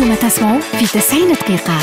أنتم تسمعوا في 90 دقيقة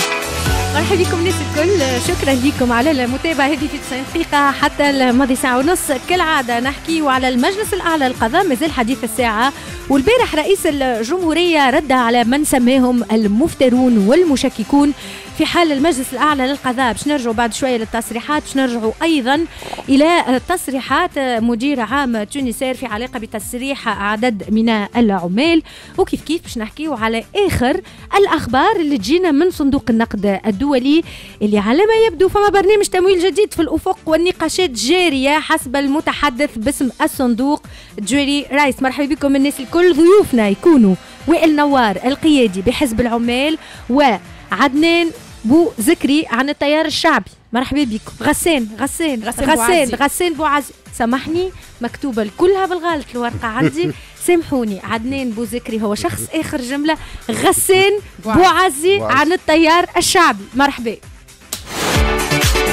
مرحبا بكم الناس الكل شكرا لكم على المتابعة هذه في 90 دقيقة حتى الماضي ساعة ونص كالعادة نحكي وعلى المجلس الأعلى القضاء مازال حديث الساعة والبارح رئيس الجمهورية رد على من سماهم المفترون والمشككون في حال المجلس الأعلى للقضاء باش نرجعوا بعد شوية للتصريحات باش نرجعوا أيضا إلى تصريحات مدير عام تونسير في علاقة بتسريح عدد من العمال وكيف كيف باش نحكيو على آخر الأخبار اللي تجينا من صندوق النقد الدولي اللي على ما يبدو فما برنامج تمويل جديد في الأفق والنقاشات جارية حسب المتحدث باسم الصندوق جوري رايس مرحبا بكم الناس الكل ضيوفنا يكونوا وائل نوار القيادي بحزب العمال وعدنان بو ذكري عن التيار الشعبي مرحبا بكم غسان غسان غسان غسان غسان بوعزي سامحني مكتوبه كلها بالغلط الورقه عندي سامحوني عدنان بو ذكري هو شخص اخر جمله غسان بوعزي عن التيار الشعبي مرحبا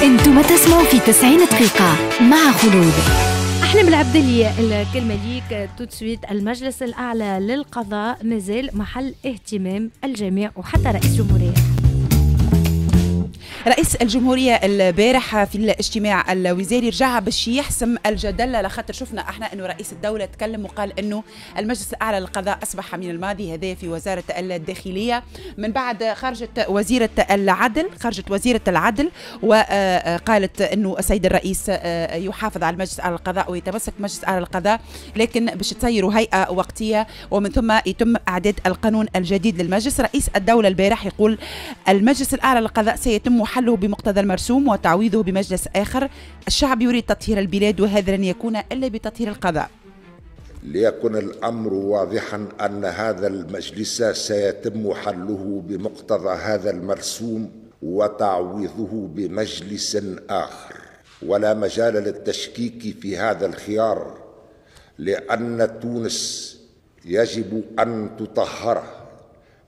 انتم تسمعوا في 90 دقيقه مع خلود احنا بالعبد اللي الكلمه ليك توت المجلس الاعلى للقضاء مازال محل اهتمام الجميع وحتى رئيس الجمهوريه رئيس الجمهورية البارح في الاجتماع الوزاري رجع باش يحسم الجدل لخاطر شفنا احنا انه رئيس الدولة تكلم وقال انه المجلس الاعلى للقضاء اصبح من الماضي هذا في وزارة الداخلية من بعد خرجت وزيرة العدل خرجت وزيرة العدل وقالت آه، آه، انه السيد الرئيس آه، يحافظ على المجلس الاعلى للقضاء ويتمسك مجلس اعلى للقضاء لكن باش تسيروا هيئة وقتية ومن ثم يتم اعداد القانون الجديد للمجلس رئيس الدولة البارح يقول المجلس الاعلى للقضاء سيتم حله بمقتضى المرسوم وتعويضه بمجلس آخر الشعب يريد تطهير البلاد وهذا لن يكون إلا بتطهير القضاء ليكن الامر واضحا ان هذا المجلس سيتم حله بمقتضى هذا المرسوم وتعويضه بمجلس اخر ولا مجال للتشكيك في هذا الخيار لان تونس يجب ان تطهره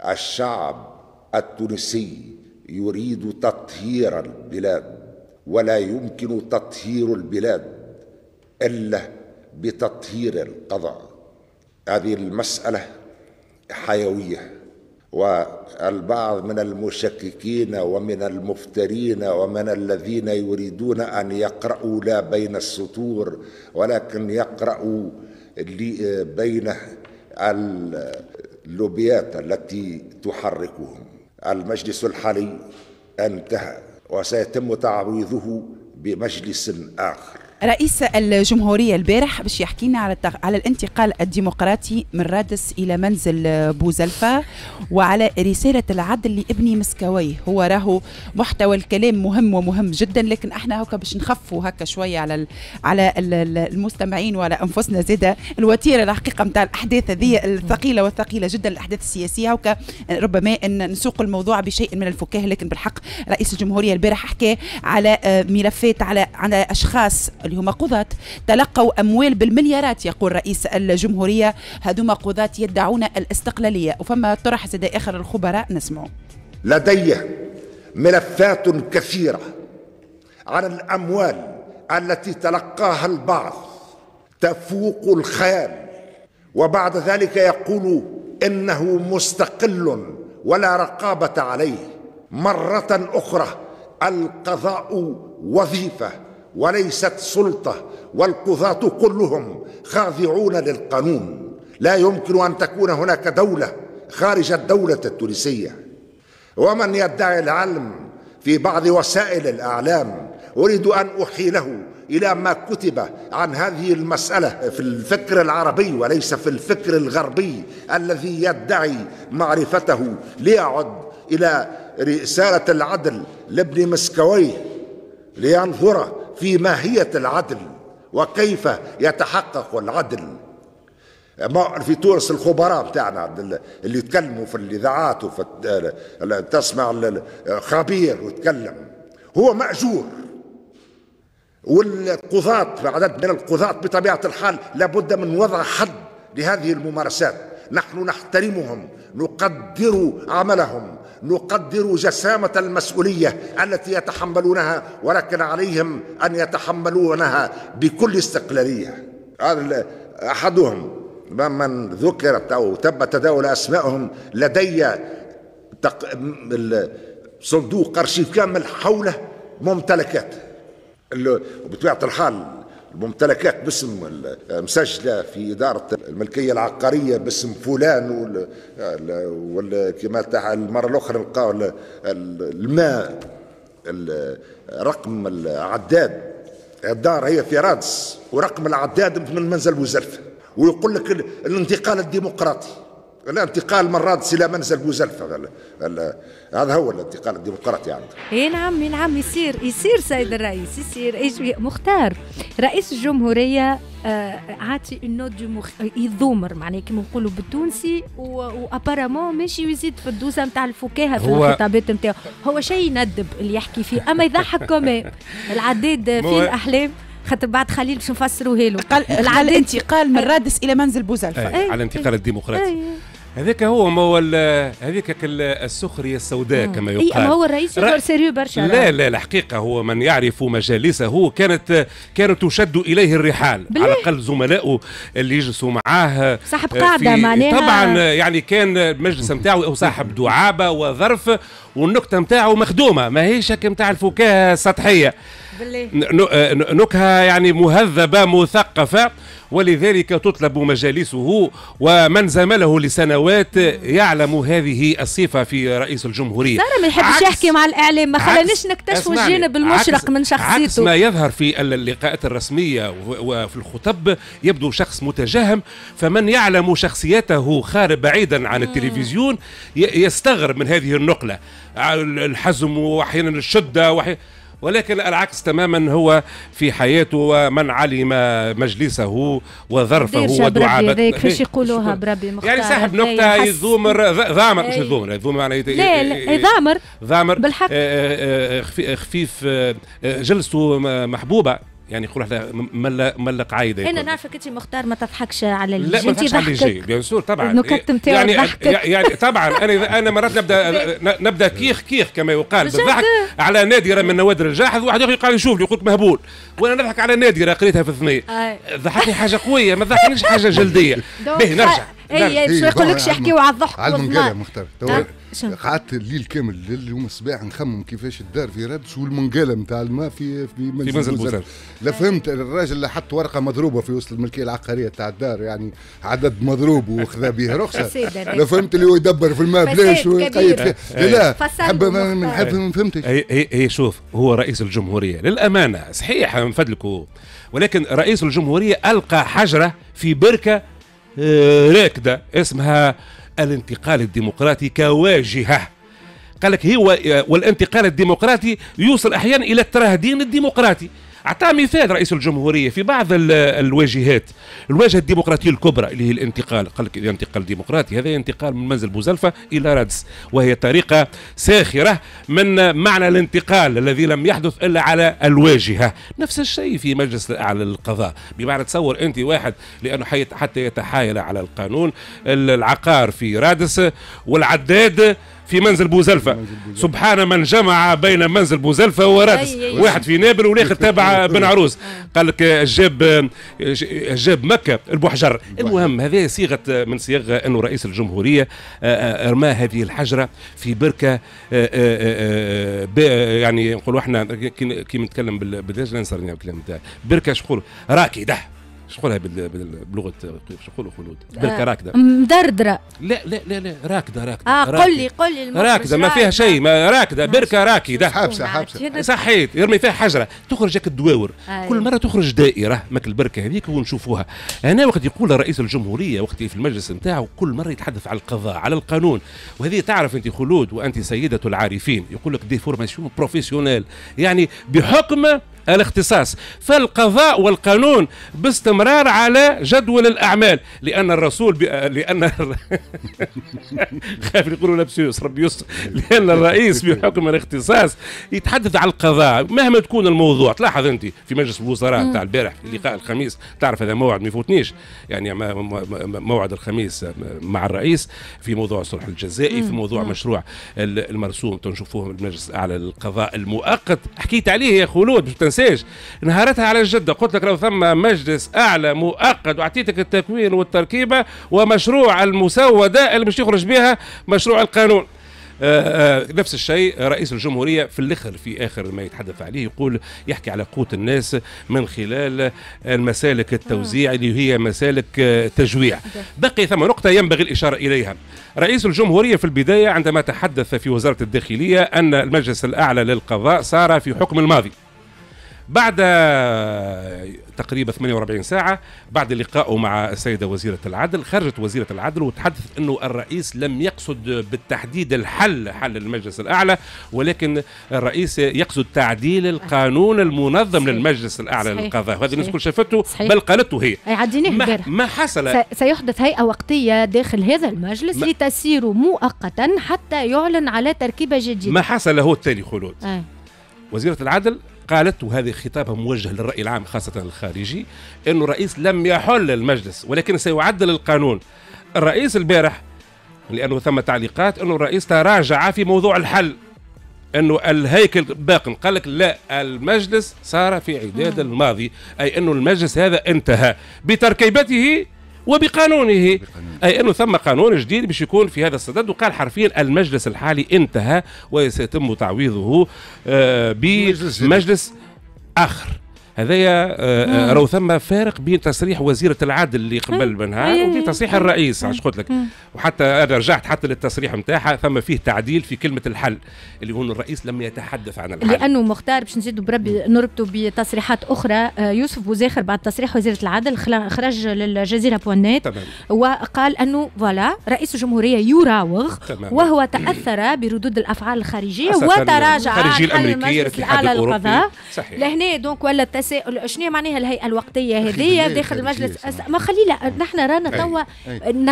الشعب التونسي يريد تطهير البلاد ولا يمكن تطهير البلاد إلا بتطهير القضاء هذه المسألة حيوية والبعض من المشككين ومن المفترين ومن الذين يريدون ان يقرأوا لا بين السطور ولكن يقرأوا بين اللوبيات التي تحركهم المجلس الحالي انتهى وسيتم تعويضه بمجلس آخر رئيس الجمهورية البارح باش يحكي لنا على التغ... على الانتقال الديمقراطي من رادس إلى منزل بوزلفة وعلى رسالة العدل لابني مسكوي هو راهو محتوى الكلام مهم ومهم جدا لكن احنا هكا باش نخفوا هكا شوية على ال... على المستمعين وعلى أنفسنا زادة الوتيرة الحقيقة نتاع الأحداث هذه الثقيلة والثقيلة جدا الأحداث السياسية هكا ربما أن نسوق الموضوع بشيء من الفكاهة لكن بالحق رئيس الجمهورية البارح حكى على آه، ملفات على على أشخاص اللي هما قضاة تلقوا أموال بالمليارات يقول رئيس الجمهورية هذوما قضاة يدعون الاستقلالية وفما طرح زاد آخر الخبراء نسمعوا لدي ملفات كثيرة عن الأموال التي تلقاها البعض تفوق الخيال وبعد ذلك يقول إنه مستقل ولا رقابة عليه مرة أخرى القضاء وظيفة وليست سلطه والقضاه كلهم خاضعون للقانون لا يمكن ان تكون هناك دوله خارج الدوله التونسيه ومن يدعي العلم في بعض وسائل الاعلام اريد ان احيله الى ما كتب عن هذه المساله في الفكر العربي وليس في الفكر الغربي الذي يدعي معرفته ليعد الى رساله العدل لابن مسكويه لينظر في ماهية العدل وكيف يتحقق العدل في تونس الخبراء بتاعنا اللي يتكلموا في الاذاعات وفي تسمع الخبير ويتكلم هو ماجور والقضاة عدد من القضاة بطبيعة الحال لابد من وضع حد لهذه الممارسات نحن نحترمهم نقدر عملهم نقدر جسامة المسؤولية التي يتحملونها ولكن عليهم أن يتحملونها بكل استقلالية هذا أحدهم من ذكرت أو تم تداول أسمائهم لدي تق... صندوق أرشيف كامل حوله ممتلكات بطبيعة الحال الممتلكات باسم مسجله في اداره الملكيه العقاريه باسم فلان وكما تاع المره الاخرى نلقاو الماء رقم العداد الدار هي في رادس ورقم العداد من منزل وزرفه ويقول لك الانتقال الديمقراطي الانتقال مرات سلا منزل بوزلفة هذا هو الانتقال الديمقراطي عندك اي نعم اي نعم يصير يصير سيد الرئيس يصير مختار رئيس الجمهوريه آه، عاطي اون نوت دو مخ... يضمر معناها كيما نقولوا بالتونسي وابارامون ماشي يزيد في الدوزه نتاع الفكاهه في الخطابات نتاعو هو شيء يندب اللي يحكي فيه اما يضحك كمان العديد في الاحلام خاطر بعد خليل باش نفسروه له قال الانتقال من رادس الى منزل بوزلفه إيه، على الانتقال إيه، الديمقراطي إيه. هذاك هو ما هو هذيك السخريه السوداء مم. كما يقال اي هو الرئيس يظهر سيريو برشا لا لا الحقيقه هو من يعرف مجالسه كانت كانت تشد اليه الرحال بليه؟ على الاقل زملائه اللي يجلسوا معاه صاحب آه، قاعده معناها طبعا يعني كان المجلس نتاعو صاحب دعابه وظرف والنكته نتاعو مخدومه ماهيش هيك نتاع الفكاهه السطحيه آه، نكهة يعني مهذبة مثقفة ولذلك تطلب مجالسه ومن زمله لسنوات يعلم هذه الصفة في رئيس الجمهورية سارة ما يحبش يحكي مع الإعلام ما خلانيش نكتشف الجانب المشرق من شخصيته عكس ما يظهر في اللقاءات الرسمية وفي الخطب يبدو شخص متجهم فمن يعلم شخصيته خارج بعيدا عن التلفزيون يستغرب من هذه النقلة الحزم وأحيانا الشدة وأحيانا ولكن العكس تماما هو في حياته ومن علم مجلسه وظرفه ودعابته كيفاش إيه، يقولوها بربي مختار يعني صاحب نقطة يزومر ضامر مش إيه. يزومر يزومر على لا لا ضامر ضامر بالحق آه، آه، آه، خفيف جلسته محبوبه يعني يقول احنا ملا ملا قعايده انا نعرفك انت مختار ما تضحكش على اللي لا ما تضحكش على الجي بيان سور طبعا النكت نتاعو يعني يعني طبعا انا انا مرات نبدا نبدا كيخ كيخ كما يقال بالضحك على نادره من نوادر الجاحظ واحد اخر قال يشوف يقول مهبول وانا نضحك على نادره قريتها في الثنيه آه. ضحكني حاجه قويه ما ضحكنيش حاجه جلديه به نرجع اي شو يقول شي يحكيوا على الضحك على المنقاله مختار آه، قعدت الليل كامل اليوم الصباح نخمم كيفاش الدار في ربش والمنقاله نتاع الماء في في منزل, في منزل لا فهمت الراجل اللي حط ورقه مضروبه في وسط الملكيه العقاريه تاع الدار يعني عدد مضروب وخذا به رخصه لا فهمت اللي هو يدبر في الماء بلاش ويقيد فيه آه، آه. لا حب ما فهمتش هي شوف هو رئيس الجمهوريه للامانه صحيح نفدلكوا ولكن رئيس الجمهوريه القى حجره في بركه آه، راكده اسمها الانتقال الديمقراطي كواجهه قالك هو آه، والانتقال الديمقراطي يوصل احيانا الى الترهدين الديمقراطي اعطى مثال رئيس الجمهوريه في بعض الواجهات الواجهه الديمقراطيه الكبرى اللي هي الانتقال قال لك اذا انتقال ديمقراطي هذا انتقال من منزل بوزلفه الى رادس وهي طريقه ساخره من معنى الانتقال الذي لم يحدث الا على الواجهه نفس الشيء في مجلس الاعلى للقضاء بمعنى تصور انت واحد لانه حتى يتحايل على القانون العقار في رادس والعداد في منزل بوزلفة سبحان من جمع بين منزل بوزلفة ورادس واحد في نابل والاخر تابع بن عروس قال لك جاب جاب مكة البحجر المهم هذه صيغة من صيغ أنه رئيس الجمهورية آه، آه، رمى هذه الحجرة في بركة آه، يعني نقولوا احنا كي نتكلم بالدجله نصرنا بركة تاعي بركة شقول راكده نقولها بلغه نقولوا خلود بركه آه، راكده مدردره لا لا لا لا راكده راكده اه قل لي قل لي راكده ما فيها شيء ما راكده بركه راكده حابسه حابسه صحيت يرمي فيها حجره تخرج هيك الدواور أيوة. كل مره تخرج دائره ماك البركه هذيك ونشوفوها هنا وقت يقول رئيس الجمهوريه وقت في المجلس نتاعو كل مره يتحدث على القضاء على القانون وهذه تعرف انت خلود وانت سيده العارفين يقول لك دي فورماسيون بروفيسيونيل يعني بحكم الاختصاص فالقضاء والقانون باستمرار على جدول الأعمال لأن الرسول ب... آه، لأن خاف يقولوا لابسيوس ربي لأن الرئيس بحكم الاختصاص يتحدث على القضاء مهما تكون الموضوع تلاحظ أنت في مجلس الوزراء تاع البارح في لقاء الخميس تعرف هذا موعد ما يفوتنيش يعني موعد الخميس آه، مع الرئيس في موضوع الصلح الجزائي في موضوع مشروع المرسوم تنشوفوه المجلس الأعلى للقضاء المؤقت حكيت عليه يا خلود باش تنساش نهارتها على الجده قلت لك لو ثم مجلس اعلى مؤقت واعطيتك التكوين والتركيبه ومشروع المسوده اللي باش يخرج بها مشروع القانون آآ آه، آآ آه، نفس الشيء رئيس الجمهوريه في الاخر في اخر ما يتحدث عليه يقول يحكي على قوه الناس من خلال المسالك التوزيع اللي هي مسالك آه، تجويع بقي ثم نقطه ينبغي الاشاره اليها رئيس الجمهوريه في البدايه عندما تحدث في وزاره الداخليه ان المجلس الاعلى للقضاء صار في حكم الماضي بعد تقريبا 48 ساعة بعد لقائه مع السيدة وزيرة العدل خرجت وزيرة العدل وتحدثت أنه الرئيس لم يقصد بالتحديد الحل حل المجلس الأعلى ولكن الرئيس يقصد تعديل القانون المنظم صحيح. للمجلس الأعلى صحيح. للقضاء وهذا الناس كل شافته بل قالته هي ما, ما حصل سيحدث هيئة وقتية داخل هذا المجلس لتسير مؤقتا حتى يعلن على تركيبة جديدة ما حصل هو التالي خلود أي. وزيرة العدل قالت وهذه خطابها موجه للرأي العام خاصة الخارجي انه الرئيس لم يحل المجلس ولكن سيعدل القانون الرئيس البارح لأنه ثم تعليقات أنه الرئيس تراجع في موضوع الحل انه الهيكل باق قال لك لا المجلس صار في عداد الماضي اي انه المجلس هذا انتهى بتركيبته وبقانونه أي أنه ثم قانون جديد باش يكون في هذا الصدد وقال حرفيا المجلس الحالي انتهى وسيتم تعويضه آه، بمجلس آخر هذايا آه، آه، راهو ثم فارق بين تصريح وزيره العدل اللي قبل منها إيه، وبين تصريح الرئيس اش قلت لك وحتى انا رجعت حتى للتصريح نتاعها ثم فيه تعديل في كلمه الحل اللي هو الرئيس لم يتحدث عن الحل لانه مختار باش نزيدوا بربي نربطوا بتصريحات اخرى آه، يوسف بوزاخر بعد تصريح وزيره العدل خرج للجزيره بوانيت وقال انه فوالا رئيس الجمهوريه يراوغ وهو تاثر بردود الافعال الخارجيه وتراجع الخارجيه الامريكيه الاتحاد الاوروبي لهنا دونك ولا تساؤل إيه، شنو معناها الهيئه الوقتيه هذه داخل المجلس ما خلينا نحن رانا توا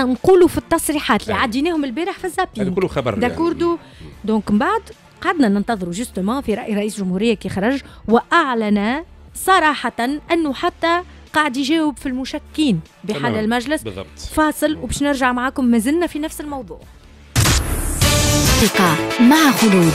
نقولوا في التصريحات اللي عديناهم البارح في الزابي نقولوا خبر داكوردو دونك يعني. من بعد قعدنا ننتظروا جوستومون في راي رئيس الجمهوريه كي خرج واعلن صراحه انه حتى قاعد يجاوب في المشكين بحال المجلس بالضبط. فاصل وباش نرجع معاكم مازلنا في نفس الموضوع الثقة مع خلود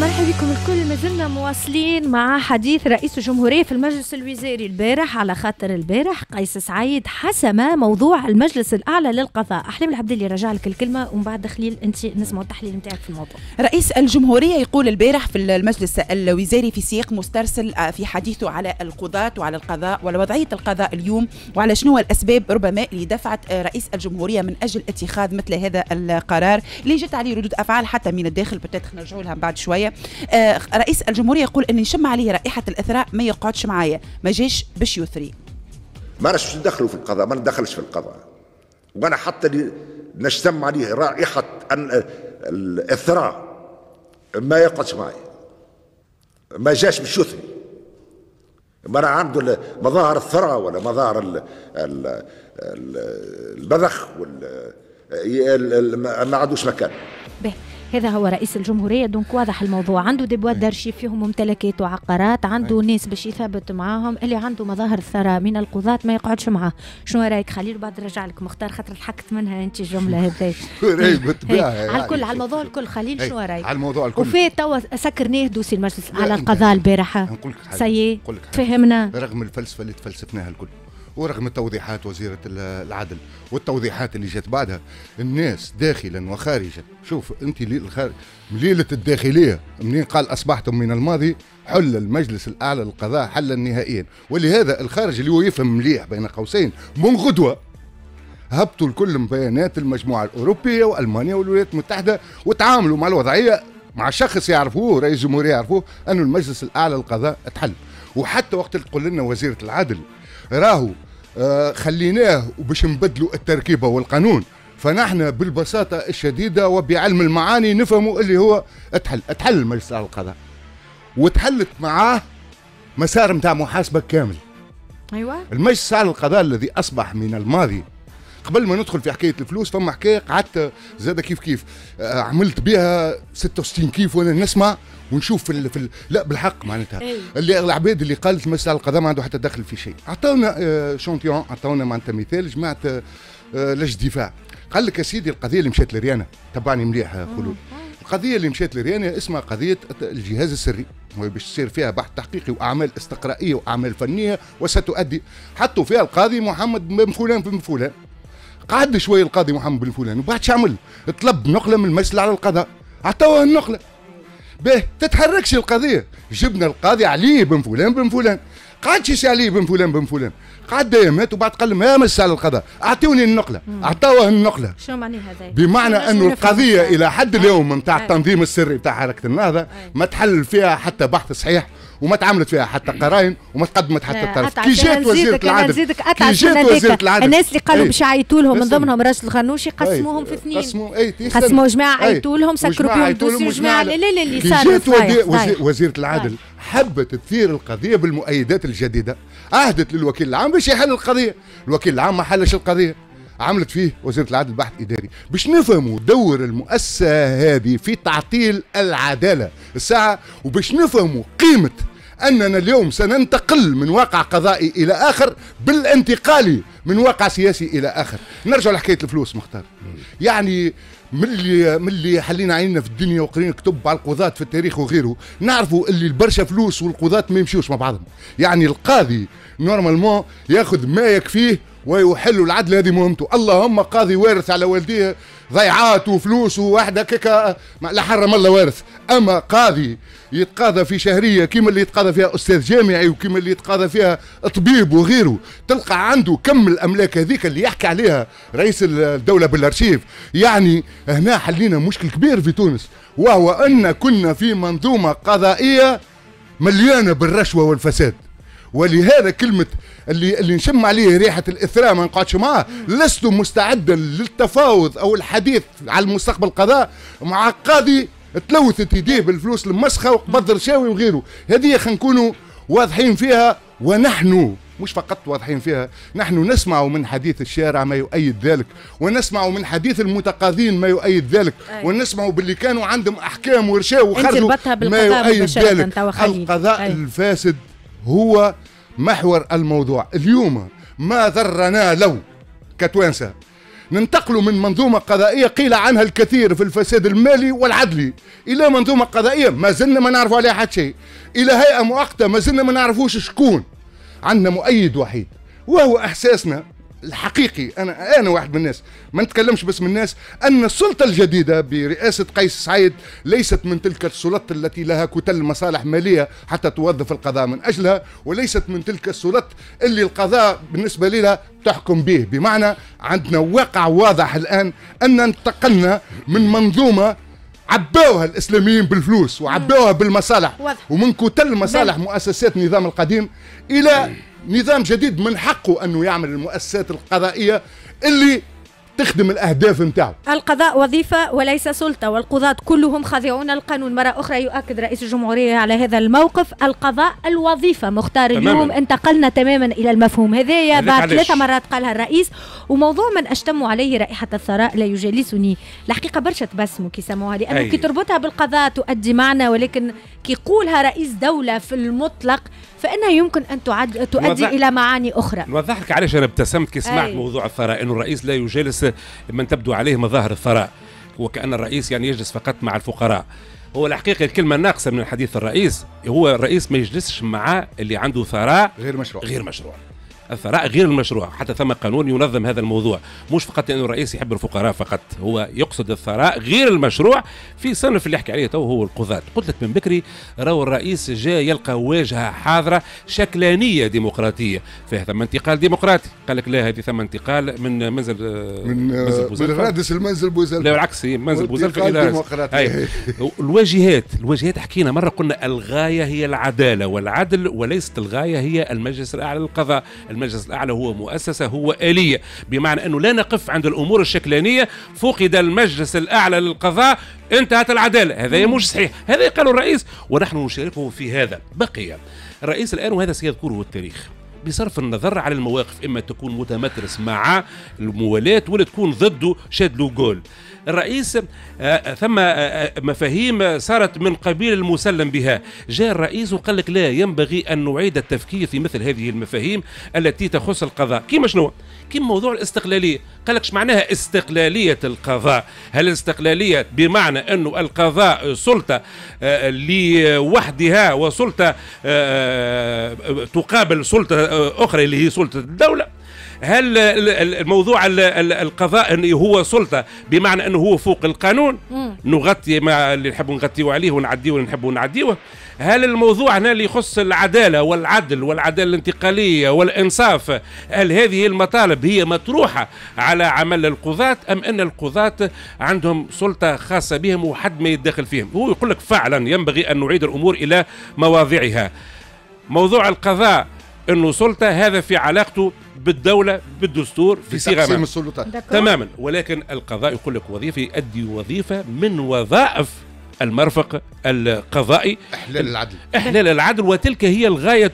مرحبا بكم الكل مازلنا مواصلين مع حديث رئيس الجمهورية في المجلس الوزاري البارح على خاطر البارح قيس سعيد حسم موضوع المجلس الأعلى للقضاء أحلام العبد اللي رجع لك الكلمة ومن بعد خليل أنت نسمع التحليل نتاعك في الموضوع رئيس الجمهورية يقول البارح في المجلس الوزاري في سياق مسترسل آه، في حديثه على القضاة وعلى القضاء وعلى وضعية القضاء اليوم وعلى شنو الأسباب ربما اللي دفعت آه، رئيس الجمهورية من أجل اتخاذ مثل هذا القرار اللي جت عليه ردود أفعال حتى من الداخل بتات نرجعوا لها بعد شويه آه رئيس الجمهوريه يقول ان يشم عليه رائحه الاثراء ما يقعدش معايا ما جاش باش يثري ما رش ندخلوا في القضاء ما ندخلش في القضاء وانا حتى نشتم عليه رائحه الاثراء ما يقعدش معايا ما جاش باش يثري ما راه عنده مظاهر الثراء ولا مظاهر البذخ وال ما عندوش مكان هذا هو رئيس الجمهوريه دونك واضح الموضوع عنده دي بوات فيهم ممتلكات وعقارات عنده أي. ناس باش يثبت معاهم اللي عنده مظاهر الثراء من القضاة ما يقعدش معاه شنو رايك خليل بعد رجع لك مختار خاطر ضحكت منها انت الجمله هذه رايك بالطبيعه على الكل على الموضوع الكل خليل إيه، شنو رايك على الموضوع الكل وفي توا سكرناه دوسي المجلس على القضاء البارحه نقول لك حاجه تفهمنا رغم الفلسفه اللي تفلسفناها الكل ورغم توضيحات وزيرة العدل والتوضيحات اللي جت بعدها الناس داخلا وخارجا شوف انت ليلة الداخلية منين قال أصبحتم من الماضي حل المجلس الأعلى للقضاء حلا نهائيا ولهذا الخارج اللي هو يفهم مليح بين قوسين من غدوة هبطوا الكل بيانات المجموعة الأوروبية وألمانيا والولايات المتحدة وتعاملوا مع الوضعية مع شخص يعرفوه رئيس جمهورية يعرفوه أنه المجلس الأعلى للقضاء تحل وحتى وقت تقول لنا وزيرة العدل راهو آه، خليناه وباش نبدلوا التركيبه والقانون فنحن بالبساطه الشديده وبعلم المعاني نفهموا اللي هو تحل تحل مجلس القضاء وتحلت معاه مسار نتاع محاسبه كامل ايوه المجلس القضاء الذي اصبح من الماضي قبل ما ندخل في حكايه الفلوس فما حكايه قعدت زاد كيف كيف آه، عملت بها 66 كيف وانا نسمع ونشوف في, في لا بالحق معناتها إيه. اللي العباد اللي قالت مساله القضاء ما عنده حتى دخل في شيء عطاونا آه، شونتيون عطاونا معناتها مثال جماعه آه، لجنه دفاع قال لك يا سيدي القضيه اللي مشات لريانا تبعني مليح خلود طيب. القضيه اللي مشات لريانا اسمها قضيه الجهاز السري باش تصير فيها بحث تحقيقي واعمال استقرائيه واعمال فنيه وستؤدي حطوا فيها القاضي محمد بن فلان بن فلان قعد شويه القاضي محمد بن فلان وبعد شعمل طلب نقله من المجلس على القضاء عطاوه النقله به تتحركش القضيه جبنا القاضي علي بن فلان بن فلان قعد شي علي بن فلان بن فلان قعد مات وبعد قال ما مس على القضاء اعطوني النقله اعطاوه النقله شو معني هذا بمعنى انه القضيه الى حد آه. اليوم نتاع آه. التنظيم السري نتاع حركه النهضه آه. ما تحل فيها حتى بحث صحيح وما تعاملت فيها حتى قرائن وما تقدمت حتى الطرف آه، كي جات وزيره العدل كي جات وزيره العدل الناس اللي قالوا إيه. باش يعيطوا لهم من ضمنهم راشد الغنوشي قسموهم إيه. في اثنين قسموا إيه، جماعه عيطوا لهم سكروا بهم الدوسي وجماعه لا لا لا كي جات وزيره العدل حبت تثير القضيه بالمؤيدات الجديده عهدت للوكيل العام باش يحل القضيه الوكيل العام ما حلش القضيه عملت فيه وزيره العدل بحث اداري باش نفهموا دور المؤسسه هذه في تعطيل العداله الساعه وباش نفهموا قيمه أننا اليوم سننتقل من واقع قضائي إلى آخر بالانتقال من واقع سياسي إلى آخر نرجع لحكاية الفلوس مختار يعني ملي ملي حلينا عيننا في الدنيا وقرينا كتب على القضاة في التاريخ وغيره نعرفوا اللي البرشا فلوس والقضاة ما يمشيوش مع بعضهم يعني القاضي نورمالمون ياخذ ما يكفيه ويحل العدل هذه مهمته اللهم قاضي وارث على والديه ضيعات وفلوس وواحدة كيكا لا حرم الله وارث أما قاضي يتقاضى في شهرية كيما اللي يتقاضى فيها أستاذ جامعي وكيما اللي يتقاضى فيها طبيب وغيره تلقى عنده كم الأملاك هذيك اللي يحكي عليها رئيس الدولة بالأرشيف يعني هنا حلينا مشكل كبير في تونس وهو أن كنا في منظومة قضائية مليانة بالرشوة والفساد ولهذا كلمه اللي اللي نشم عليه ريحه الاثراء ما نقعدش معاه لست مستعدا للتفاوض او الحديث على المستقبل القضاء مع قاضي تلوثت يديه بالفلوس المسخه وقبض رشاوي وغيره هذه خلينا نكونوا واضحين فيها ونحن مش فقط واضحين فيها نحن نسمع من حديث الشارع ما يؤيد ذلك ونسمع من حديث المتقاضين ما يؤيد ذلك أيه. ونسمع باللي كانوا عندهم أحكام ورشاة وخرجوا ما يؤيد ذلك القضاء أيه. الفاسد هو محور الموضوع اليوم ما ذرنا لو كتوانسة ننتقل من منظومة قضائية قيل عنها الكثير في الفساد المالي والعدلي إلى منظومة قضائية ما زلنا ما نعرف عليها حتى شيء إلى هيئة مؤقتة ما زلنا ما نعرفوش شكون عندنا مؤيد وحيد وهو إحساسنا الحقيقي انا انا واحد من الناس ما نتكلمش باسم الناس ان السلطه الجديده برئاسه قيس سعيد ليست من تلك السلط التي لها كتل مصالح ماليه حتى توظف القضاء من اجلها وليست من تلك السلط اللي القضاء بالنسبه لها تحكم به بمعنى عندنا واقع واضح الان ان انتقلنا من منظومه عباوها الاسلاميين بالفلوس وعباوها بالمصالح ومن كتل مصالح مؤسسات النظام القديم الى نظام جديد من حقه انه يعمل المؤسسات القضائيه اللي تخدم الاهداف نتاعو القضاء وظيفه وليس سلطه والقضاة كلهم خاضعون القانون مره اخرى يؤكد رئيس الجمهوريه على هذا الموقف القضاء الوظيفه مختار اليوم انتقلنا تماما الى المفهوم هذايا بعد ثلاثه مرات قالها الرئيس وموضوع من اشتم عليه رائحه الثراء لا يجالسني الحقيقه برشا تبسموا كي سموها لانه أي. كي تربطها بالقضاء تؤدي معنا ولكن كي يقولها رئيس دوله في المطلق فانها يمكن ان تعد تؤدي الى معاني اخرى نوضح لك علاش انا ابتسمت كي سمعت موضوع الثراء انه الرئيس لا يجالس من تبدو عليه مظاهر الثراء وكأن الرئيس يعني يجلس فقط مع الفقراء هو الحقيقة الكلمة الناقصة من حديث الرئيس هو الرئيس ما يجلسش مع اللي عنده ثراء غير مشروع غير مشروع الثراء غير المشروع حتى ثم قانون ينظم هذا الموضوع مش فقط لأنه الرئيس يحب الفقراء فقط هو يقصد الثراء غير المشروع في صنف اللي يحكي عليه تو هو القضاة قلت لك من بكري راهو الرئيس جاي يلقى واجهة حاضرة شكلانية ديمقراطية فيها ثم انتقال ديمقراطي قال لك لا هذه ثم انتقال من منزل من منزل آه، من رادس المنزل بوزلفة لا بالعكس منزل بوزلفة إلى الواجهات الواجهات حكينا مرة قلنا الغاية هي العدالة والعدل وليست الغاية هي المجلس الأعلى للقضاء المجلس الأعلى هو مؤسسة هو آلية بمعنى أنه لا نقف عند الأمور الشكلانية فقد المجلس الأعلى للقضاء انتهت العدالة هذا مش صحيح هذا قاله الرئيس ونحن نشاركه في هذا بقي الرئيس الآن وهذا سيذكره التاريخ بصرف النظر على المواقف اما تكون متمترس مع الموالاة ولا تكون ضده شاد له جول الرئيس آه، آه، ثم آه، مفاهيم صارت من قبيل المسلم بها جاء الرئيس وقال لك لا ينبغي أن نعيد التفكير في مثل هذه المفاهيم التي تخص القضاء كما شنو كما موضوع الاستقلالية قال لك معناها استقلالية القضاء هل الاستقلالية بمعنى أنه القضاء سلطة لوحدها وسلطة تقابل سلطة أخرى اللي هي سلطة الدولة هل الموضوع القضاء انه هو سلطه بمعنى انه هو فوق القانون نغطي ما اللي نحبوا نغطيو عليه ونعديه اللي نحبوا نعديوه هل الموضوع هنا اللي يخص العداله والعدل والعداله الانتقاليه والانصاف هل هذه المطالب هي مطروحه على عمل القضاة ام ان القضاة عندهم سلطه خاصه بهم وحد ما يتدخل فيهم هو يقول لك فعلا ينبغي ان نعيد الامور الى مواضعها موضوع القضاء انه سلطه هذا في علاقته بالدوله بالدستور في صيغه السلطات تماما ولكن القضاء يقول لك وظيفه يؤدي وظيفه من وظائف المرفق القضائي إحلال العدل إحلال العدل وتلك هي الغاية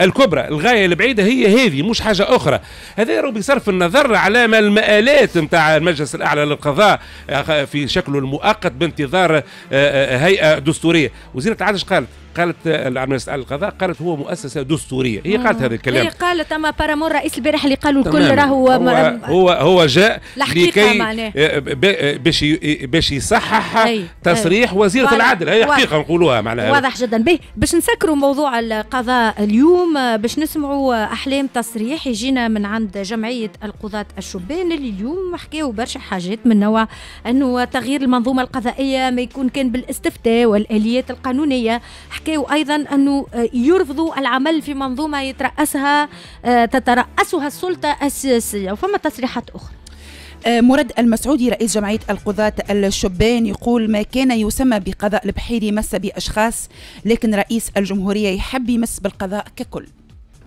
الكبرى الغاية البعيدة هي هذه مش حاجة أخرى هذا بصرف النظر على ما المآلات نتاع المجلس الأعلى للقضاء آه، في شكله المؤقت بانتظار آه، آه، هيئة دستورية وزيرة العدل قالت قالت المجلس الاعلى للقضاء قالت هو مؤسسه دستوريه هي قالت هذا الكلام هي قالت اما بارامون رئيس البارح اللي قالوا الكل راهو هو, هو هو جاء لكي باش باش يصحح تصريح أي. وزيره العدل هي حقيقه نقولوها معناها واضح جدا به باش نسكروا موضوع القضاء اليوم باش نسمعوا احلام تصريح يجينا من عند جمعيه القضاة الشبان اللي اليوم حكاو برشا حاجات من نوع انه تغيير المنظومه القضائيه ما يكون كان بالاستفتاء والاليات القانونيه حكاو ايضا انه يرفضوا العمل في منظومه يترأسها آه، تترأسها السلطه السياسيه وفما تصريحات اخرى آه، مراد المسعودي رئيس جمعية القضاة الشبان يقول ما كان يسمى بقضاء البحيري مس بأشخاص لكن رئيس الجمهورية يحب يمس بالقضاء ككل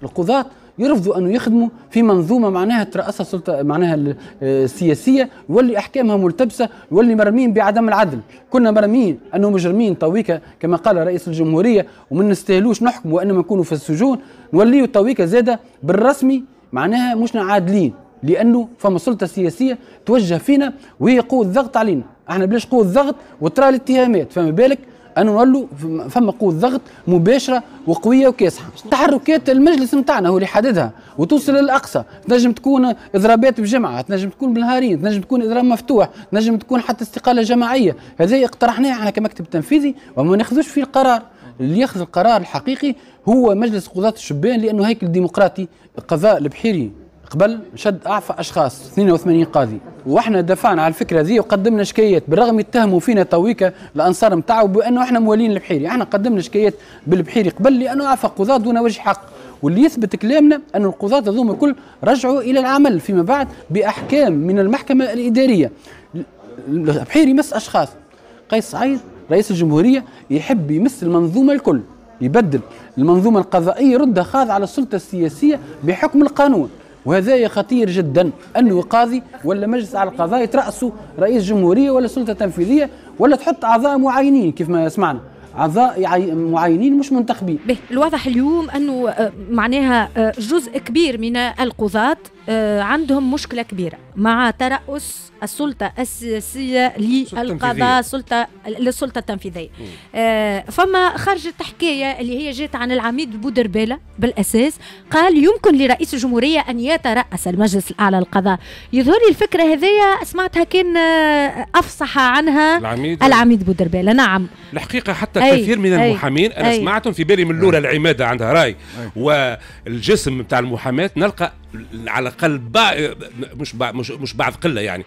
القضاة يرفضوا أن يخدموا في منظومة معناها ترأسها السلطة معناها آه، السياسية يولي أحكامها ملتبسة يولي مرمين بعدم العدل كنا مرمين أنه مجرمين طويكة كما قال رئيس الجمهورية ومن نستاهلوش نحكم وإنما نكونوا في السجون نوليه طويكة زادة بالرسمي معناها مشنا عادلين لانه فما سلطه سياسيه توجه فينا وهي قوه الضغط علينا احنا بلاش قوه الضغط وترى الاتهامات فما بالك نقول له فما قوه ضغط مباشره وقويه وكاسحه تحركات المجلس نتاعنا هو اللي حددها وتوصل للاقصى تنجم تكون اضرابات بجمعه تنجم تكون بالنهارين تنجم تكون اضراب مفتوح تنجم تكون حتى استقاله جماعيه هذا اقترحناه احنا كمكتب تنفيذي وما ناخذوش فيه القرار اللي ياخذ القرار الحقيقي هو مجلس قضاة الشبان لانه هيكل ديمقراطي قضاء البحيري قبل شد اعفى اشخاص 82 قاضي واحنا دفعنا على الفكره ذي وقدمنا شكايات بالرغم يتهموا فينا تويكا الانصار نتاعو بانه احنا موالين البحيري احنا قدمنا شكايات بالبحيري قبل لانه اعفى قضاه دون وجه حق واللي يثبت كلامنا أن القضاة هذوما الكل رجعوا إلى العمل فيما بعد بأحكام من المحكمة الإدارية البحيري مس أشخاص قيس سعيد رئيس الجمهورية يحب يمس المنظومة الكل يبدل المنظومة القضائية ردها خاض على السلطة السياسية بحكم القانون وهذا خطير جدا أنه قاضي ولا مجلس على القضاء يترأسه رئيس جمهورية ولا سلطة تنفيذية ولا تحط أعضاء معينين كيف ما سمعنا اعضاء معينين مش منتخبين. الواضح اليوم انه آه، معناها آه، جزء كبير من القضاة آه، عندهم مشكلة كبيرة مع ترأس السلطة السياسية للقضاء السلطة للسلطة التنفيذية آه، فما خرجت حكاية اللي هي جات عن العميد بودربالة بالأساس قال يمكن لرئيس الجمهورية أن يترأس المجلس الأعلى للقضاء يظهر لي الفكرة هذيا سمعتها كان آه، أفصح عنها العميد, العميد بودربالة نعم الحقيقة حتى أي كثير من أي المحامين أنا أي سمعتهم في بالي من لورا العمادة عندها رأي والجسم بتاع المحاماة نلقى على الاقل با... مش با... مش مش بعض قله يعني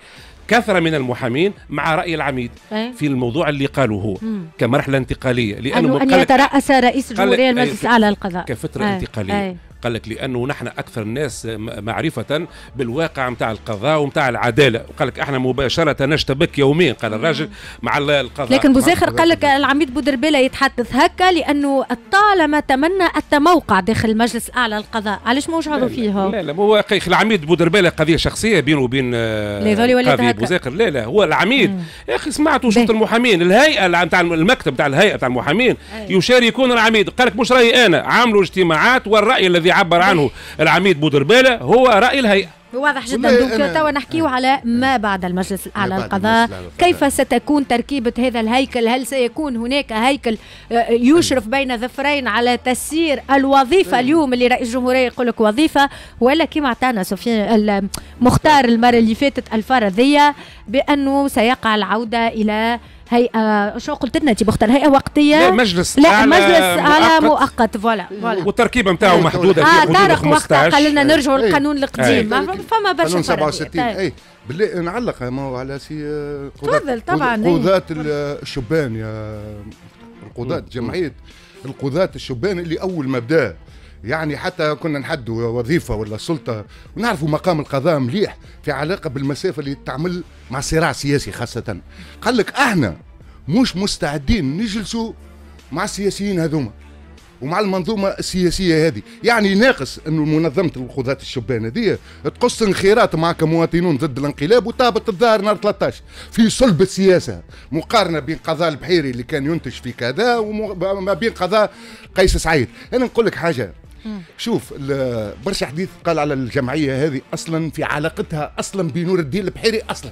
كثره من المحامين مع راي العميد إيه؟ في الموضوع اللي قاله هو مم. كمرحله انتقاليه لانه ان يتراس رئيس الجمهوريه المجلس الاعلى للقضاء كفتره أيه؟ انتقاليه أي. قال لك لانه نحن اكثر الناس معرفه بالواقع نتاع القضاء ومتاع العداله وقال لك احنا مباشره نشتبك يوميا قال الراجل مع القضاء لكن بوزاخر قال لك العميد بودربيله يتحدث هكا لانه طالما تمنى التموقع داخل المجلس الاعلى للقضاء علاش ما عضو فيها لا لا هو اخي العميد بودربيله قضيه شخصيه بينه وبين آه، قاضي بوزاخر لا لا هو العميد يا اخي سمعت وشفت المحامين الهيئه نتاع المكتب نتاع الهيئه نتاع المحامين يشاركون العميد قال لك مش رايي انا عملوا اجتماعات والراي الذي عبر عنه العميد بودربالة هو رأي الهيئة واضح جدا دوك توا نحكيو على ما بعد المجلس الاعلى للقضاء كيف ستكون تركيبه هذا الهيكل هل سيكون هناك هيكل آه، يشرف بين ظفرين على تسيير الوظيفه إيه. اليوم اللي رئيس الجمهوريه يقول لك وظيفه ولا كما اعطانا سفيان المختار المره اللي فاتت الفرضيه بانه سيقع العوده الى هيئه شو قلت لنا انت بخت هيئه وقتيه لا مجلس لا على مجلس على مؤقت فوالا فوالا والتركيبه نتاعو إيه، محدوده اه طارق وقتها خلينا نرجعوا إيه. للقانون القديم إيه. فما برشا قانون 67 اي بالله نعلق ما هو على سي آه، تفضل طبعا قضاة الشبان يا القضاة جمعية القضاة الشبان اللي أول ما بدأ يعني حتى كنا نحدوا وظيفه ولا سلطه ونعرفوا مقام القضاء مليح في علاقه بالمسافه اللي تعمل مع الصراع السياسي خاصه قال لك احنا مش مستعدين نجلسوا مع السياسيين هذوما ومع المنظومه السياسيه هذه يعني ناقص انه منظمه القضاة الشبان هذه تقص انخيرات مع كمواطنون ضد الانقلاب وطابت الظاهر نهار 13 في صلب السياسه مقارنه بين قضاء البحيري اللي كان ينتج في كذا وما بين قضاء قيس سعيد انا نقول لك حاجه شوف برشا حديث قال على الجمعيه هذه اصلا في علاقتها اصلا بنور الدين البحيري اصلا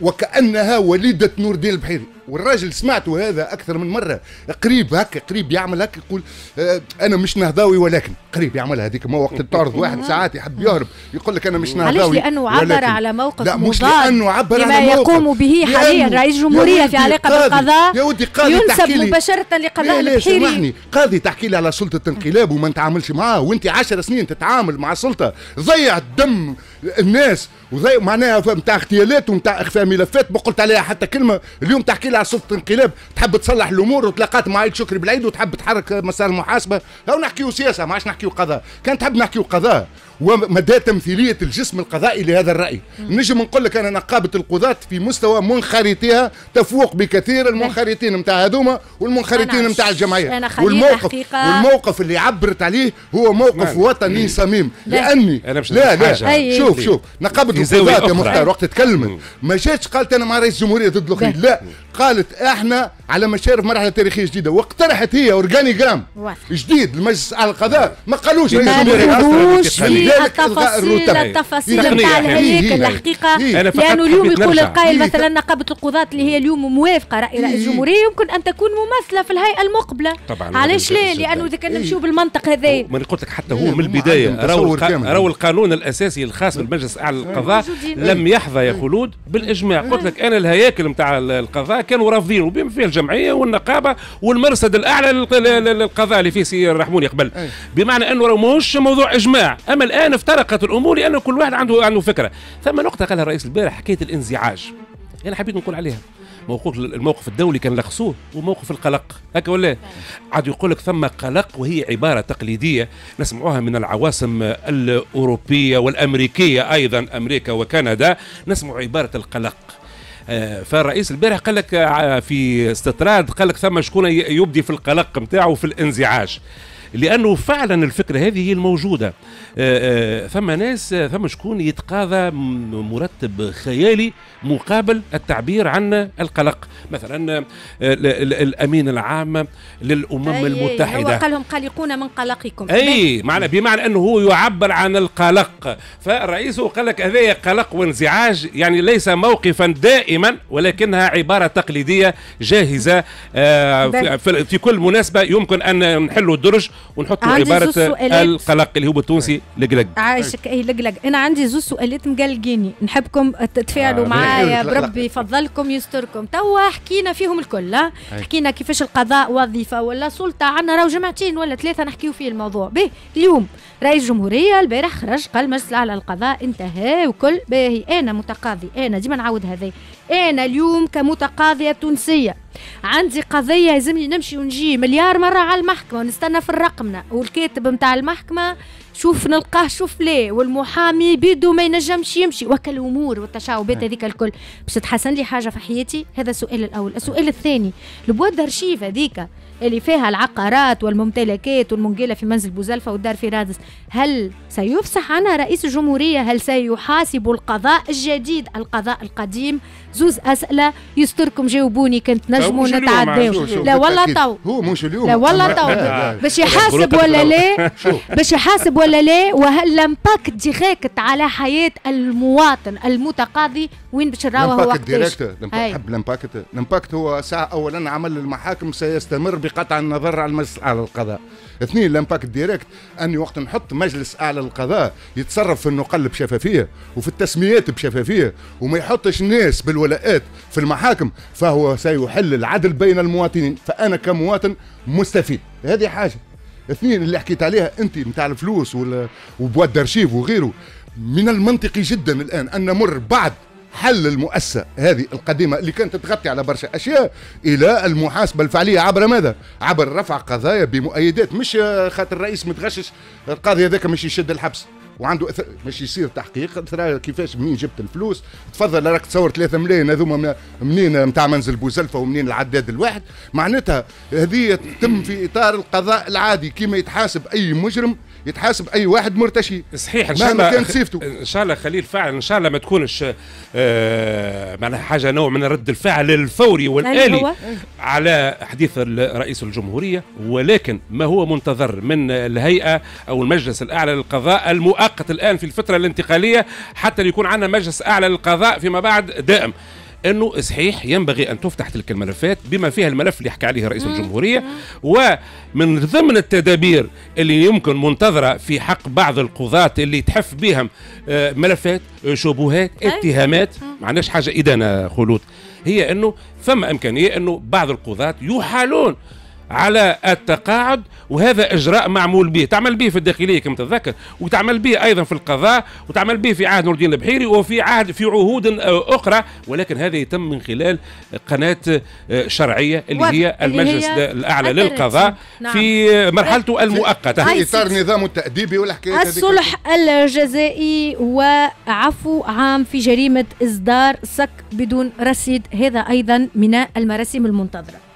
وكانها وليده نور الدين البحيري والراجل سمعته هذا اكثر من مره قريب هكا قريب يعمل هكا يقول آه، انا مش نهضاوي ولكن قريب يعمل هذيك ما وقت تعرض نعم. واحد ساعات يحب يهرب يقول لك انا مش نهضاوي علاش لانه عبر ولكن. على موقف لا مش لانه عبر على موقف يقوم به حاليا رئيس جمهوريه في علاقه بالقضاء يا ودي قاضي ينسب مباشره لقضاء البحيري قاضي تحكي لي على سلطه انقلاب وما نتعاملش معاه وانت 10 سنين تتعامل مع سلطه ضيع الدم الناس وذي معناها نتاع اغتيالات ونتاع اخفاء ملفات ما قلت عليها حتى كلمه اليوم تحكي لها سلطه انقلاب تحب تصلح الامور وتلاقات مع عيد شكري بالعيد وتحب تحرك مسار المحاسبه هاو نحكيو سياسه ما عادش نحكيو قضاء كان تحب نحكيو قضاء ومدى تمثيليه الجسم القضائي لهذا الراي نجم نقول لك انا نقابه القضاه في مستوى منخرطيها تفوق بكثير المنخرطين نتاع هذوما والمنخرطين نتاع الجمعيه والموقف والموقف اللي عبرت عليه هو موقف نعم. وطني نعم. صميم لاني لا لا, لا, لا, لا شوف شوف شوف نقابة القضاة يا مختار وقت تكلمت ما جاتش قالت انا مع رئيس الجمهوريه ضد الاخرين لا قالت احنا على مشارف مرحله تاريخيه جديده واقترحت هي اورجانيجرام جديد لمجلس اعلى القضاء ما قالوش رئيس الجمهوريه قالوش التفاصيل التفاصيل نتاع الهياكل الحقيقه إيه. لانه اليوم يقول القائل إيه. مثلا نقابه القضاة اللي هي اليوم موافقه راي رئيس إيه. الجمهوريه يمكن ان تكون ممثله في الهيئه المقبله طبعا علاش ليه؟ لانه اذا كان نمشيو بالمنطق هذايا ما قلت لك حتى هو من البدايه راهو القانون الاساسي الخاص يصل مجلس اعلى للقضاء لم يحظى يا خلود بالاجماع قلت لك انا الهياكل نتاع القضاء كانوا رافضين وبما فيه الجمعيه والنقابه والمرصد الاعلى للقضاء اللي فيه سي رحموني قبل بمعنى انه ماهوش موضوع اجماع اما الان افترقت الامور لان كل واحد عنده عنده فكره ثم نقطه قالها الرئيس البارح حكايه الانزعاج انا حبيت نقول عليها موقف الموقف الدولي كان لخصوه وموقف القلق هكا ولا عاد يقول لك ثم قلق وهي عباره تقليديه نسمعوها من العواصم الاوروبيه والامريكيه ايضا امريكا وكندا نسمع عباره القلق آه، فالرئيس البارح قال لك آه، في استطراد قال لك ثم شكون يبدي في القلق نتاعو في الانزعاج لانه فعلا الفكره هذه هي الموجوده ثم آه، آه، ناس ثم آه، شكون يتقاضى مرتب خيالي مقابل التعبير عن القلق مثلا الامين العام للامم أي المتحده هو قالهم قلقون من قلقكم اي معنى بمعنى انه هو يعبر عن القلق فالرئيس قال لك هذا قلق وانزعاج يعني ليس موقفا دائما ولكنها عباره تقليديه جاهزه في, في كل مناسبه يمكن ان نحلوا الدرج ونحط عباره القلق اللي هو بالتونسي لقلق عايشك اي لقلق انا عندي زوج سؤالات مقلقيني نحبكم تتفاعلوا آه معايا بربي يفضلكم يستركم توا حكينا فيهم الكل آه. حكينا كيفاش القضاء وظيفه ولا سلطه عندنا راهو جمعتين ولا ثلاثه نحكيو فيه الموضوع به اليوم رئيس الجمهوريه البارح خرج قال مجلس الاعلى للقضاء انتهى وكل باهي انا متقاضي انا ديما نعاود هذا أنا اليوم كمتقاضية تونسية عندي قضية يلزمني نمشي ونجي مليار مرة على المحكمة ونستنى في الرقمنا والكاتب نتاع المحكمة شوف نلقاه شوف ليه والمحامي بيدو ما ينجمش يمشي وكل الامور والتشعبات هذيك الكل باش تحسن لي حاجه في حياتي هذا السؤال الاول السؤال الثاني البواد ارشيف هذيك اللي فيها العقارات والممتلكات والمنجله في منزل بوزلفه والدار في رادس هل سيفسح عنها رئيس الجمهوريه هل سيحاسب القضاء الجديد القضاء القديم زوز اسئله يستركم جاوبوني كنت نجموا نتعداو لا والله تو هو مش اليوم لا والله تو باش يحاسب ولا لا باش يحاسب ولا لا وهل الامباكت ديريكت على حياه المواطن المتقاضي وين باش نراوه هو وقتاش نحب الامباكت الامباكت هو ساعه اولا عمل المحاكم سيستمر بقطع النظر على المجلس الاعلى للقضاء اثنين الامباكت ديريكت اني وقت نحط مجلس اعلى للقضاء يتصرف في النقل بشفافيه وفي التسميات بشفافيه وما يحطش الناس بال الولاءات في المحاكم فهو سيحل العدل بين المواطنين فأنا كمواطن مستفيد هذه حاجة اثنين اللي حكيت عليها انت نتاع الفلوس وبواد درشيف وغيره من المنطقي جدا الان ان نمر بعد حل المؤسسة هذه القديمة اللي كانت تغطي على برشا أشياء إلى المحاسبة الفعلية عبر ماذا؟ عبر رفع قضايا بمؤيدات مش خاطر الرئيس متغشش القاضي هذاك مش يشد الحبس وعنده إثر... مش يصير تحقيق ترى كيفاش منين جبت الفلوس تفضل راك تصور 3 ملايين هذوما منين نتاع منزل بوزلفه ومنين العداد الواحد معناتها هذه تتم في اطار القضاء العادي كما يتحاسب اي مجرم يتحاسب اي واحد مرتشي صحيح ان شاء الله كانت سيفته ان شاء الله خليل فعلا ان شاء الله ما تكونش آه معناها حاجه نوع من رد الفعل الفوري والالي على حديث رئيس الجمهوريه ولكن ما هو منتظر من الهيئه او المجلس الاعلى للقضاء المؤقت الان في الفتره الانتقاليه حتى يكون عندنا مجلس اعلى للقضاء فيما بعد دائم انه صحيح ينبغي ان تفتح تلك الملفات بما فيها الملف اللي حكى عليه رئيس الجمهوريه ومن ضمن التدابير اللي يمكن منتظره في حق بعض القضاة اللي تحف بهم آه، ملفات آه، شبهات أيوة. اتهامات ما حاجه ادانه خلود هي انه فما امكانيه انه بعض القضاة يحالون على التقاعد وهذا اجراء معمول به تعمل به في الداخليه كما تتذكر وتعمل به ايضا في القضاء وتعمل به في عهد نور الدين البحيري وفي عهد في عهود آه، اخرى ولكن هذا يتم من خلال قناه آه، شرعيه اللي هي المجلس هي الاعلى نعم. للقضاء نعم. في مرحلته المؤقته في اطار النظام التاديبي والحكايه الصلح الجزائي وعفو عام في جريمه اصدار صك بدون رصيد هذا ايضا من المراسم المنتظره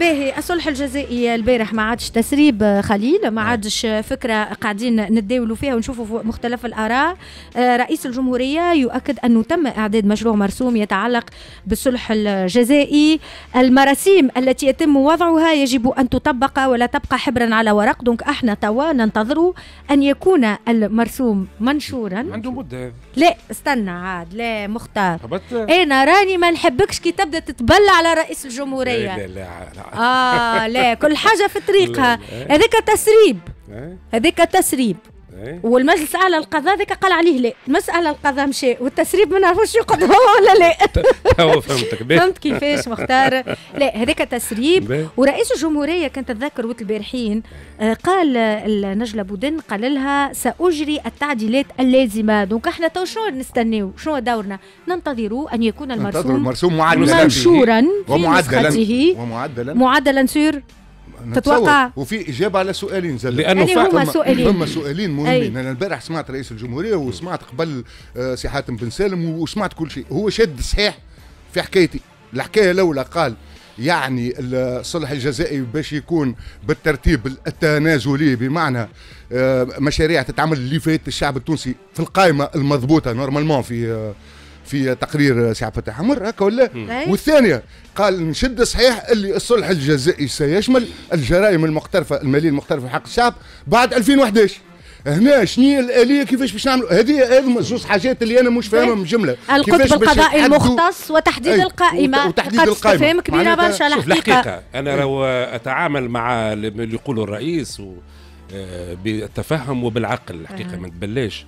باهي الصلح الجزائي البارح ما عادش تسريب آه، خليل ما نعم. عادش فكره قاعدين نتداولوا فيها ونشوفوا مختلف الاراء آه، رئيس الجمهوريه يؤكد انه تم اعداد مشروع مرسوم يتعلق بالصلح الجزائي المراسيم التي يتم وضعها يجب ان تطبق ولا تبقى حبرا على ورق دونك احنا توا ننتظر ان يكون المرسوم منشورا عنده مده لا استنى عاد لا مختار إيه، انا راني ما نحبكش كي تبدا تتبلى على رئيس الجمهوريه لا لا, لا. اه لا كل حاجه في طريقها هذيك تسريب إيه؟ هذيك تسريب إيه. والمجلس الاعلى للقضاء ذاك قال عليه لا المساله القضاء مشى والتسريب ما نعرفوش يقعد هو ولا لا تو فهمتك فهمت كيفاش مختار لا هذاك تسريب ورئيس الجمهوريه كنت تذكر وقت البارحين آه، قال نجله بودن قال لها ساجري التعديلات اللازمه دونك احنا تو شنو نستناو شنو دورنا ننتظر ان يكون المرسوم المرسوم معدلا منشورا ومعدلا ومعدلا معدلا سور تتوقع وفي اجابه على سؤالين زل لانه يعني هما سؤالين هما سؤالين مهمين انا البارح سمعت رئيس الجمهوريه وسمعت قبل آه، سي حاتم بن سالم وسمعت كل شيء هو شد صحيح في حكايتي الحكايه الاولى قال يعني الصلح الجزائي باش يكون بالترتيب التنازلي بمعنى آه، مشاريع تتعمل اللي فات الشعب التونسي في القائمه المضبوطه نورمالمون في آه، في تقرير سي عبد الفتاح عمر هكا ولا إيه. والثانيه قال نشد صحيح اللي الصلح الجزائي سيشمل الجرائم المقترفه الماليه المقترفه حق الشعب بعد 2011 هنا شنو الاليه كيفاش باش نعملوا هذه هذه زوج حاجات اللي انا مش إيه. فاهمهم جمله القطب القضائي المختص وتحديد أي. القائمه وتحديد القائمه كبيره برشا الحقيقه انا إيه. لو اتعامل مع اللي يقوله الرئيس و... آه، بالتفهم وبالعقل الحقيقه ما تبلاش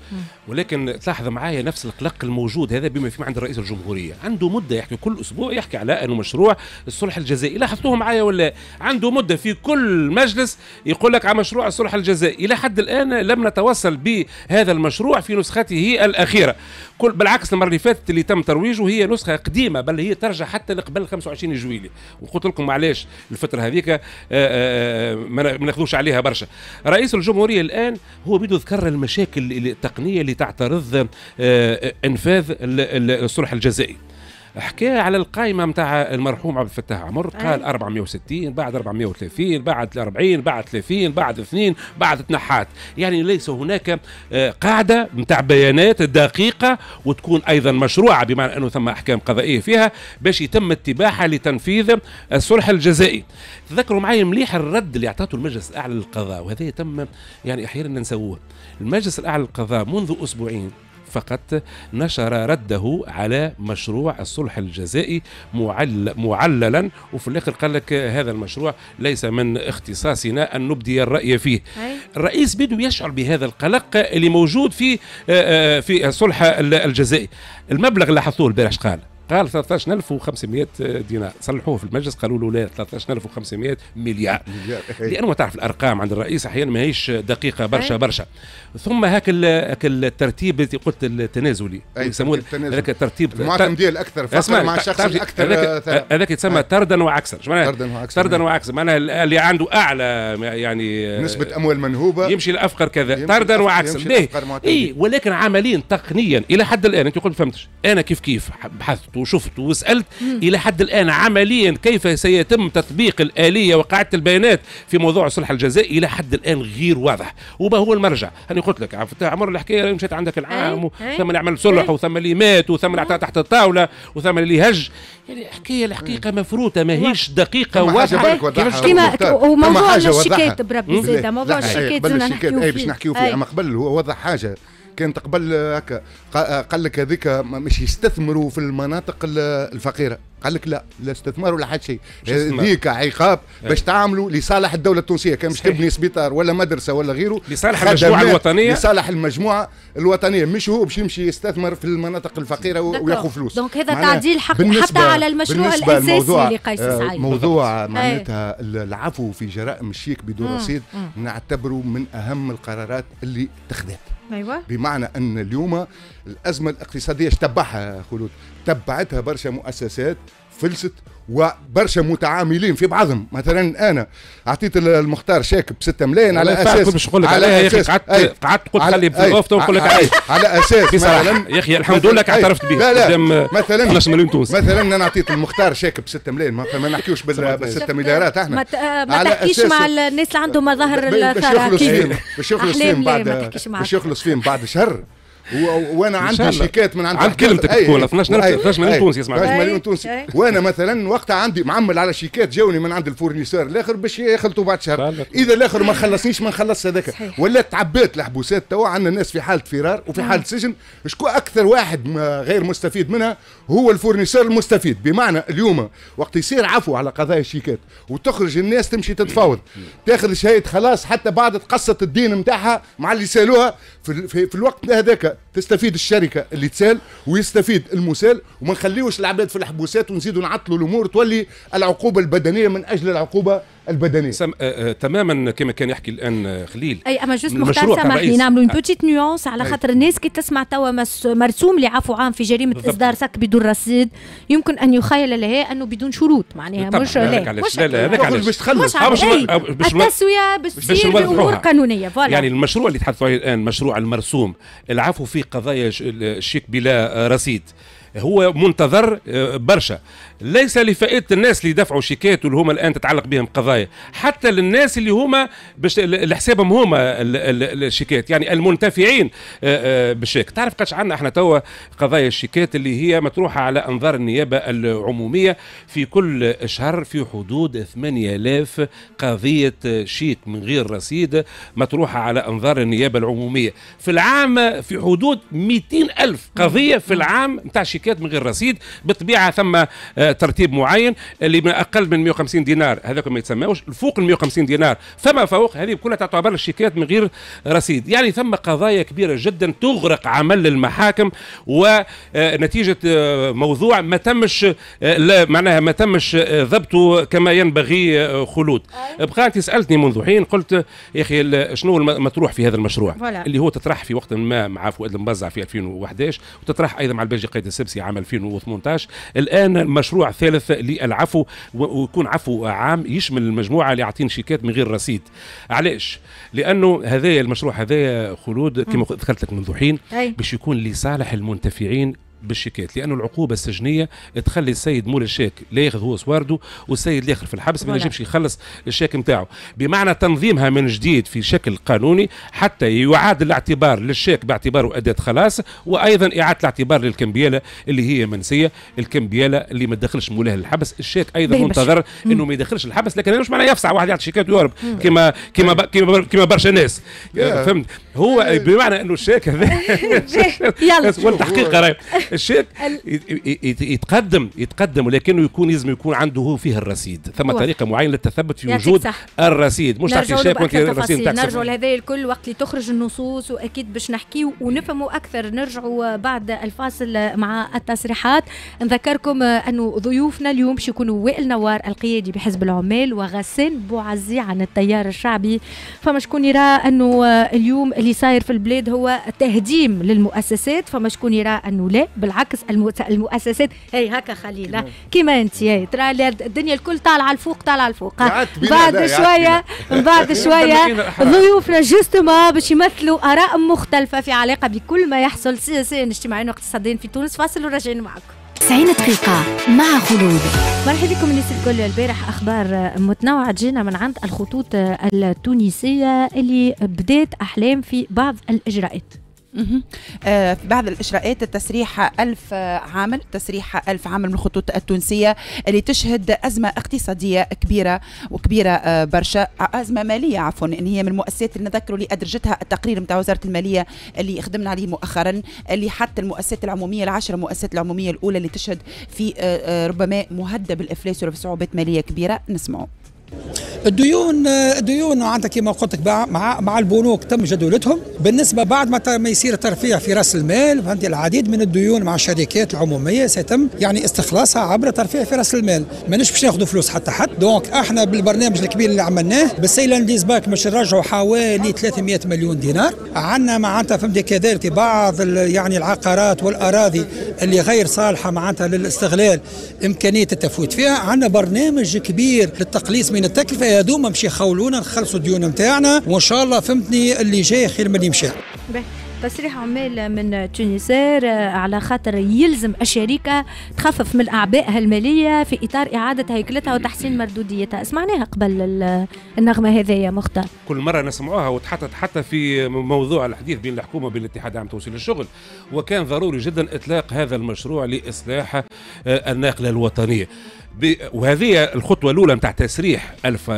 ولكن تلاحظ معايا نفس القلق الموجود هذا بما فيه عند رئيس الجمهوريه عنده مده يحكي كل اسبوع يحكي على انه مشروع الصلح الجزائي لاحظتوه معايا ولا عنده مده في كل مجلس يقول لك على مشروع الصلح الجزائي الى حد الان لم نتوصل بهذا المشروع في نسخته الاخيره كل بالعكس المره اللي فاتت اللي تم ترويجه هي نسخه قديمه بل هي ترجع حتى لقبل 25 جويلي وقلت لكم علاش الفتره هذيك آه، آه، آه، ما ناخذوش عليها برشا رئيس الجمهوريه الان هو بيدو ذكر المشاكل التقنيه اللي تعترض انفاذ الصلح الجزائي حكى على القائمه نتاع المرحوم عبد الفتاح عمر قال 460 بعد 430 بعد 40 بعد 30 بعد اثنين بعد تنحات يعني ليس هناك آه، قاعده نتاع بيانات دقيقه وتكون ايضا مشروعه بمعنى انه ثم احكام قضائيه فيها باش يتم اتباعها لتنفيذ الصلح الجزائي تذكروا معي مليح الرد اللي اعطته المجلس الاعلى للقضاء وهذا يتم يعني احيانا نسووه المجلس الاعلى للقضاء منذ اسبوعين فقط نشر رده على مشروع الصلح الجزائي معل معللا وفي الاخر قال لك هذا المشروع ليس من اختصاصنا ان نبدي الراي فيه الرئيس بدو يشعر بهذا القلق اللي موجود في آه، آه، في الصلح الجزائي المبلغ اللي حطوه البارح قال قال 13500 دينار صلحوه في المجلس قالوا له لا 13500 مليار لانه تعرف الارقام عند الرئيس احيانا ما هيش دقيقه برشا برشا ثم هاك الترتيب اللي قلت التنازلي يسموه هذاك الترتيب المعتم ديال الاكثر فقر مع الشخص الاكثر هذاك يتسمى طردا وعكسا طردا وعكسا طردا وعكسا معناها اللي عنده اعلى يعني نسبه اموال منهوبه يمشي لافقر كذا طردا وعكسا ليه؟ اي ولكن عمليا تقنيا الى حد الان انت قلت فهمتش انا كيف كيف بحثت وشفت وسألت مم. إلى حد الآن عمليا كيف سيتم تطبيق الآلية وقاعدة البيانات في موضوع صلح الجزاء إلى حد الآن غير واضح وما هو المرجع أنا قلت لك عرفت عمر الحكاية مشيت عندك العام وثم اللي عمل صلح وثم اللي مات وثم اللي تحت الطاولة وثم اللي هج يعني حكاية الحقيقة مفروتة ماهيش دقيقة واضحة كيما وموضوع الشيكات بربي زيد موضوع الشيكات زيادة إيه، نحكيو فيه باش نحكيو فيه أما قبل هو وضح حاجة كانت قبل هكا آه، قال لك هذيك مش يستثمروا في المناطق الفقيره قال لك لا لا استثمار ولا حد شيء هذيك عقاب إيه. باش تعاملوا لصالح الدوله التونسيه كان مش تبني سبيطار ولا مدرسه ولا غيره لصالح المجموعه الوطنيه لصالح المجموعه الوطنيه مش هو باش يمشي يستثمر في المناطق الفقيره وياخذ فلوس دونك هذا تعديل حق حتى على المشروع الاساسي لقيس سعيد آه، موضوع إيه. معناتها العفو في جرائم الشيك بدون رصيد نعتبره من اهم القرارات اللي اتخذت أيوة. بمعنى أن اليوم الأزمة الاقتصادية اشتبعها خلود تبعتها برشا مؤسسات فلست وبرشا متعاملين في بعضهم مثلا انا اعطيت المختار شاكب 6 ملايين على اساس باش نقول لك عليها يا اخي قعدت قعدت قلت خلي في الاوفت ونقول لك عليه على اساس مثلا يا اخي الحمد لله اعترفت به قدام آه، مثلا مليون تونسي مثلا انا اعطيت المختار شاكب 6 ملايين ما نحكيوش بال 6 مليارات احنا ما آه، تحكيش مع الناس اللي عندهم مظاهر الثراء باش يخلص فيهم باش يخلص فيهم بعد باش يخلص فيهم بعد شهر وانا عندي شيكات من عند عند كلمتك تكون 12 12 مليون تونسي اسمع 12 مليون تونسي وانا مثلا وقتها عندي معمل على شيكات جاوني من عند الفورنيسور الاخر باش يخلطوا بعد شهر اذا الاخر ما خلصنيش ما نخلص هذاك ولا تعبيت الحبوسات توا عندنا ناس في حاله فرار وفي نعم. حاله سجن شكون اكثر واحد غير مستفيد منها هو الفورنيسور المستفيد بمعنى اليوم وقت يصير عفو على قضايا الشيكات وتخرج الناس تمشي تتفاوض تاخذ شهاده خلاص حتى بعد تقصت الدين نتاعها مع اللي سالوها في, في, في الوقت هذاك تستفيد الشركه اللي تسال ويستفيد المسال وما نخليوش العباد في الحبوسات ونزيدوا نعطلوا الامور تولي العقوبه البدنيه من اجل العقوبه البدنيه سم... آه آه تماما كما كان يحكي الان آه، خليل اي اما جوست مختار سامحني نعمل اون بوتيت نيونس على خاطر الناس كي تسمع توا مرسوم لعفو عام في جريمه بالضبط. اصدار سك بدون رصيد يمكن ان يخيل لها انه بدون شروط معناها مش لا مش لا لا هذاك علاش باش تخلص باش التسويه باش تصير قانونيه فوالا يعني المشروع اللي تحدثوا عليه الان مشروع المرسوم العفو في قضايا الشيك بلا رصيد هو منتظر آه، برشا ليس لفائده الناس اللي دفعوا شيكات واللي هما الان تتعلق بهم قضايا حتى للناس اللي هما باش لحسابهم هما الشيكات يعني المنتفعين آه، آه، بالشيك تعرف قداش عندنا احنا توا قضايا الشيكات اللي هي مطروحه على انظار النيابه العموميه في كل شهر في حدود 8000 قضيه شيك من غير رصيد مطروحه على انظار النيابه العموميه في العام في حدود 200 ألف قضيه في العام نتاع شيكات الشيكات من غير رصيد بالطبيعه ثم آه، ترتيب معين اللي من اقل من 150 دينار هذاك ما يتسماوش فوق ال 150 دينار فما فوق هذه كلها تعتبر الشيكات من غير رصيد يعني ثم قضايا كبيره جدا تغرق عمل المحاكم ونتيجه آه، آه، موضوع ما تمش لا معناها ما تمش ضبطه كما ينبغي خلود أيوة. بقى انت سالتني منذ حين قلت يا اخي شنو المطروح في هذا المشروع اللي هو تطرح في وقت ما مع فؤاد المبزع في 2011 وتطرح ايضا مع الباجي قايد السبسي السياسي عام 2018 الان مشروع ثالث للعفو ويكون عفو عام يشمل المجموعه اللي يعطين شيكات من غير رصيد علاش لانه هذايا المشروع هذايا خلود كما ذكرت لك منذ حين باش يكون لصالح المنتفعين بالشيكات لانه العقوبه السجنيه تخلي السيد مول الشيك لا ياخذ هو سوارده والسيد الاخر في الحبس ما يجيبش يخلص الشيك نتاعو بمعنى تنظيمها من جديد في شكل قانوني حتى يعاد الاعتبار للشيك باعتباره اداه خلاص وايضا اعاده الاعتبار للكمبياله اللي هي منسيه الكمبياله اللي ما تدخلش مولاه الحبس الشيك ايضا منتظر انه ما يدخلش الحبس لكن مش معناه يفسع واحد يعطي شيكات ويهرب كما كما طيب. كما كما برشا ناس فهمت هو بمعنى انه الشيك هذا يلا والتحقيق قريب الشيك يتقدم يتقدم ولكنه يكون لازم يكون عنده هو فيه الرصيد ثم وف. طريقه معينه للتثبت في وجود الرصيد مش تعطي الشيك وانت الرصيد نرجعوا لهذا الكل وقت اللي تخرج النصوص واكيد باش نحكيو ونفهموا اكثر نرجعوا بعد الفاصل مع التصريحات نذكركم انه ضيوفنا اليوم باش يكونوا وائل نوار القيادي بحزب العمال وغسان بوعزي عن التيار الشعبي فما شكون يرى انه اليوم اللي صاير في البلاد هو تهديم للمؤسسات فما شكون يرى انه لا بالعكس المؤسسات هي هكا خليله كيما انت هي ترى الدنيا الكل طالعه الفوق طالعه الفوق آه، بعد شويه بعد شويه ضيوفنا جوستومون باش يمثلوا اراء مختلفه في علاقه بكل ما يحصل سياسيا اجتماعيا واقتصاديا في تونس فاصل وراجعين معكم 90 دقيقة مع خلود مرحبا بكم الناس الكل البارح أخبار متنوعة جينا من عند الخطوط التونسية اللي بدات أحلام في بعض الإجراءات آه، في بعض الإجراءات التسريح ألف عامل تسريح ألف عامل من الخطوط التونسية اللي تشهد أزمة اقتصادية كبيرة وكبيرة آه، برشا آه، أزمة مالية عفوا إن هي من المؤسسات اللي نذكروا اللي أدرجتها التقرير نتاع وزارة المالية اللي خدمنا عليه مؤخرا اللي حتى المؤسسات العمومية العشر مؤسسات العمومية الأولى اللي تشهد في ربما مهدة بالإفلاس ولا في صعوبات مالية كبيرة نسمعوا الديون الديون معناتها كما قلت لك مع مع البنوك تم جدولتهم بالنسبه بعد ما ما يصير ترفيع في راس المال عندي العديد من الديون مع الشركات العموميه سيتم يعني استخلاصها عبر ترفيع في راس المال ماناش باش ناخذوا فلوس حتى حد دونك احنا بالبرنامج الكبير اللي عملناه بالسيلانديز باك باش نرجعوا حوالي 300 مليون دينار عندنا معناتها فهمت كذلك بعض يعني العقارات والاراضي اللي غير صالحه معناتها للاستغلال امكانيه التفويت فيها عندنا برنامج كبير للتقليص من من التكلفه هذوما باش خولونا نخلصوا الديون نتاعنا وان شاء الله فهمتني اللي جاي خير من اللي مشى تصريح عمال من تونسير على خاطر يلزم الشركة تخفف من أعبائها المالية في إطار إعادة هيكلتها وتحسين مردوديتها سمعناها قبل النغمة هذه يا مختار كل مرة نسمعوها وتحطت حتى في موضوع الحديث بين الحكومة وبين الاتحاد العام توصيل الشغل وكان ضروري جدا إطلاق هذا المشروع لإصلاح الناقلة الوطنية وهذه الخطوة الأولى نتاع تسريح ألف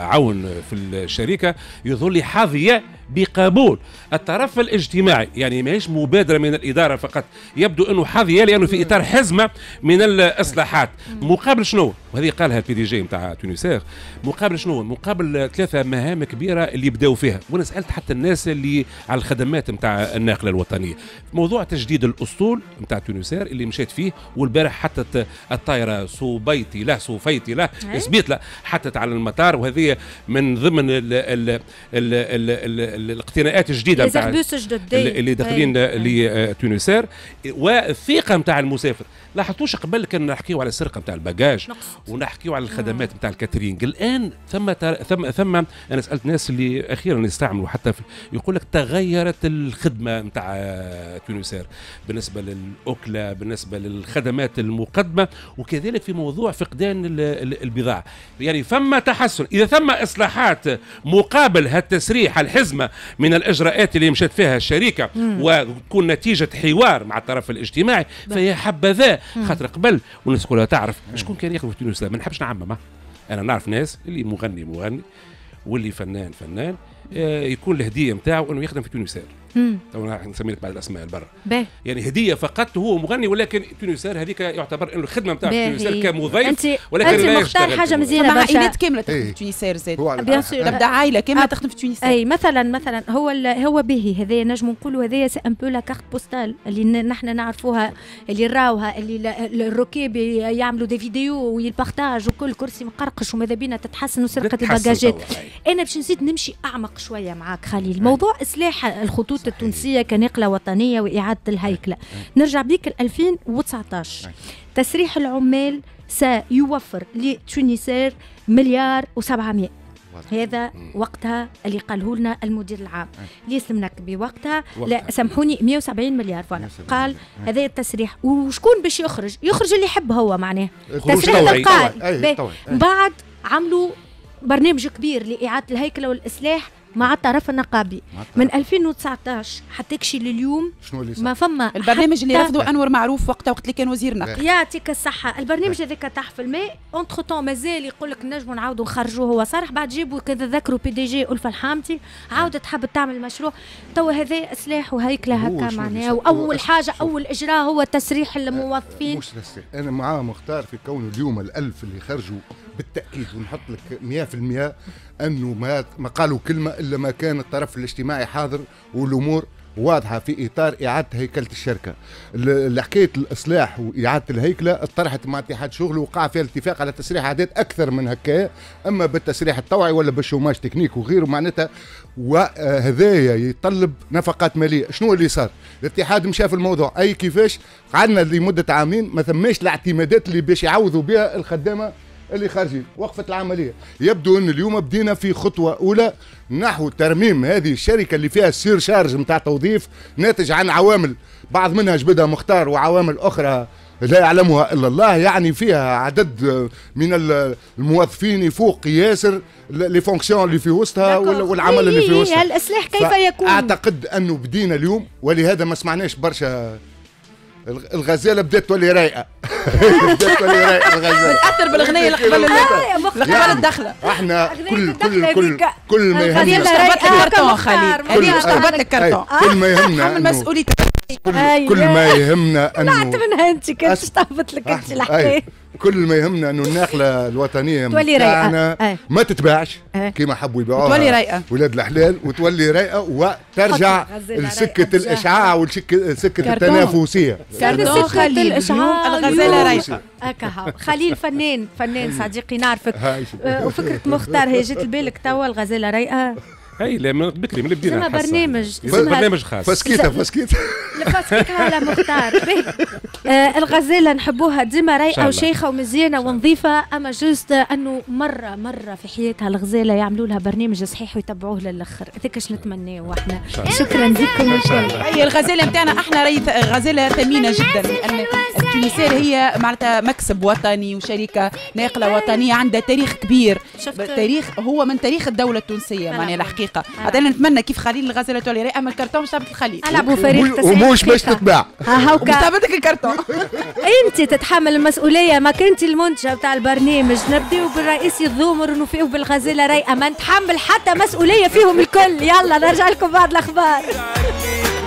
عون في الشركة يظل حظية بقبول الطرف الاجتماعي يعني ماهيش مبادرة من الإدارة فقط يبدو أنه حظية لأنه في إطار حزمة من الإصلاحات مقابل شنو وهذه قالها البي دي جي نتاع تونسير مقابل شنو مقابل ثلاثه مهام كبيره اللي بداوا فيها وانا سالت حتى الناس اللي على الخدمات نتاع الناقله الوطنيه موضوع تجديد الاسطول نتاع تونسير اللي مشيت فيه والبارح حتى الطائره صوبيتي له صوفيتي له إيه؟ سبيت له حطت على المطار وهذه من ضمن الاقتناءات الجديده نتاع اللي داخلين إيه. إيه. لتونسير والثقه نتاع المسافر لاحظتوش قبل كان نحكيو على السرقه نتاع الباجاج ونحكيو على الخدمات نتاع الكاترينج الان ثم ثم ثم انا سالت ناس اللي اخيرا يستعملوا حتى في... يقول لك تغيرت الخدمه نتاع تونسير بالنسبه للاكله بالنسبه للخدمات المقدمه وكذلك في موضوع فقدان البضاعه يعني ثم تحسن اذا ثم اصلاحات مقابل هالتسريح الحزمه من الاجراءات اللي مشت فيها الشركه وتكون نتيجه حوار مع الطرف الاجتماعي فهي حبذا خاطر قبل والناس كلها تعرف شكون كان ياخذ في الوسائل ما نحبش نعممها انا نعرف ناس اللي مغني مغني واللي فنان فنان آه، يكون الهديه نتاعو انه يخدم في تونس تو نسميلك بعد الاسماء البر يعني هديه فقط هو مغني ولكن تونسار هذيك يعتبر انه الخدمه نتاع تونسار كمضيف ولكن انت مختار حاجه مزيانه مع عائلات كامله تخدم إيه. زاد بيان سور تبدا عائله كامله تخدم في تونسار اي مثلا مثلا هو هو به هذايا نجم نقولوا هذايا سي ان بو لا كارت بوستال اللي نحن نعرفوها اللي نراوها اللي الركاب يعملوا دي فيديو ويبارتاج وكل كرسي مقرقش وماذا بينا تتحسن وسرقه الباجاجات انا باش نزيد نمشي اعمق شويه معاك خليل موضوع اصلاح الخطوط الثقافه التونسيه كنقله وطنيه واعاده الهيكله نعم. نرجع بيك ل 2019 نعم. تسريح العمال سيوفر لتونسير مليار و700 هذا وقتها اللي قاله لنا المدير العام نعم. اللي سمناك بوقتها لا سامحوني 170 مليار فوالا قال هذا التسريح وشكون باش يخرج يخرج اللي يحب هو معناه تسريح تلقائي بعد عملوا برنامج كبير لإعادة الهيكلة والإصلاح مع الطرف النقابي مع الطرف. من 2019 حتى كشي لليوم شنو اللي ما فما البرنامج اللي رفضه انور معروف وقتها وقت اللي كان وزير نقل إيه. يعطيك الصحه البرنامج إيه. هذاك تاع في الماء اونتخ تون مازال يقول لك نجموا نعاودوا نخرجوه هو صرح بعد جيبوا كذا ذكروا بي دي جي الفه الحامتي إيه. عاود تحب تعمل مشروع توا هذا سلاح وهيكله هكا معناها واول حاجه اول اجراء هو تسريح الموظفين مش لسه. انا معاه مختار في كونه اليوم الالف اللي خرجوا بالتاكيد ونحط لك 100% انه ما ما قالوا كلمه الا ما كان الطرف الاجتماعي حاضر والامور واضحه في اطار اعاده هيكله الشركه. حكايه الاصلاح واعاده الهيكله اطرحت مع اتحاد شغل وقع فيها الاتفاق على تسريح عدد اكثر من هكايا اما بالتسريح الطوعي ولا بالشوماج تكنيك وغيره معناتها وهذايا يطلب نفقات ماليه، شنو اللي صار؟ الاتحاد مشى في الموضوع اي كيفاش قعدنا لمده عامين ما ثماش الاعتمادات اللي باش يعوضوا بها الخدامه اللي خارجين وقفت العملية يبدو أن اليوم بدينا في خطوة أولى نحو ترميم هذه الشركة اللي فيها السير شارج متاع توظيف ناتج عن عوامل بعض منها جبدها مختار وعوامل أخرى لا يعلمها الا الله يعني فيها عدد من الموظفين يفوق ياسر لي فونكسيون اللي في وسطها والعمل اللي في إيه، وسطها الاصلاح كيف يكون اعتقد انه بدينا اليوم ولهذا ما سمعناش برشا الغزاله بدات تولي رايقه متاثر بالاغنيه اللي قبل قبل الدخله احنا كل كل كل كل ما يهمنا كرتون خليل هذه مش طلبت لك كل ما يهمنا مسؤوليتك كل ما يهمنا انه طلعت منها انت كنت تهبط لك انت الحكايه كل ما يهمنا انه الناقله الوطنيه تولي رايقه إيه. ما تتباعش إيه. كما حبوا يبيعوها تولي رايقه ولاد الحلال وتولي رايقه وترجع لسكه الاشعاع وسكه التنافسيه سكه الاشعاع الغزاله رايقه هكا خليل فنان فنان صديقي نعرفك أه، وفكره مختار هي جات لبالك توا الغزاله رايقه اي لا من بكري من بدينا اسمها برنامج اسمها برنامج خاص فسكيته فسكيته الفسكيته على مختار آه الغزاله نحبوها ديما رايقه وشيخه ومزيانه ونظيفه اما جوست انه مره مره في حياتها الغزاله يعملوا لها برنامج صحيح ويتبعوه للاخر هذاك اش نتمناه احنا شكرا لكم ان شاء الله هي الغزاله نتاعنا احنا راي غزاله ثمينه جدا التونسيه هي معناتها مكسب وطني وشركه ناقله وطنيه عندها تاريخ كبير تاريخ هو من تاريخ الدوله التونسيه معناها الحكايه دقيقه عاد انا نتمنى كيف خليل الغزاله تولي ولا اما الكرتون مش تبت الخليل العبوا فريق وموش باش تتباع هاوكا تبتك الكرتون انت تتحمل المسؤوليه ما كنت المنتجه بتاع البرنامج نبداو بالرئيس الضومر ونوفيو بالغزاله رايقه ما نتحمل حتى مسؤوليه فيهم الكل يلا نرجع لكم بعد الاخبار